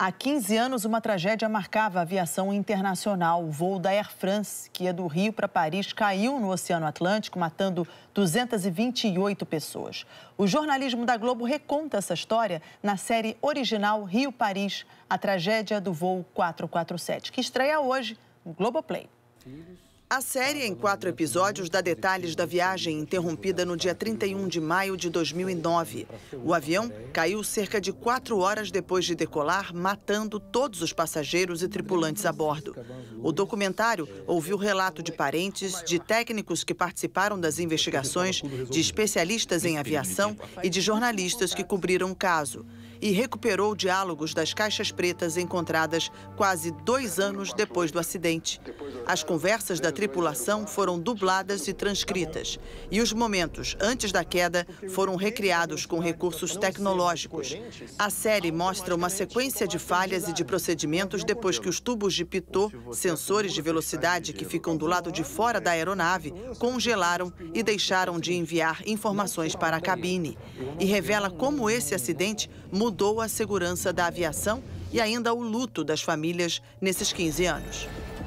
Há 15 anos, uma tragédia marcava a aviação internacional. O voo da Air France, que ia é do Rio para Paris, caiu no Oceano Atlântico, matando 228 pessoas. O jornalismo da Globo reconta essa história na série original Rio-Paris, a tragédia do voo 447, que estreia hoje no Globoplay. Filhos. A série, em quatro episódios, dá detalhes da viagem interrompida no dia 31 de maio de 2009. O avião caiu cerca de quatro horas depois de decolar, matando todos os passageiros e tripulantes a bordo. O documentário ouviu relato de parentes, de técnicos que participaram das investigações, de especialistas em aviação e de jornalistas que cobriram o caso e recuperou diálogos das caixas pretas encontradas quase dois anos depois do acidente. As conversas da tripulação foram dubladas e transcritas, e os momentos antes da queda foram recriados com recursos tecnológicos. A série mostra uma sequência de falhas e de procedimentos depois que os tubos de pitot, sensores de velocidade que ficam do lado de fora da aeronave, congelaram e deixaram de enviar informações para a cabine. E revela como esse acidente mudou mudou a segurança da aviação e ainda o luto das famílias nesses 15 anos.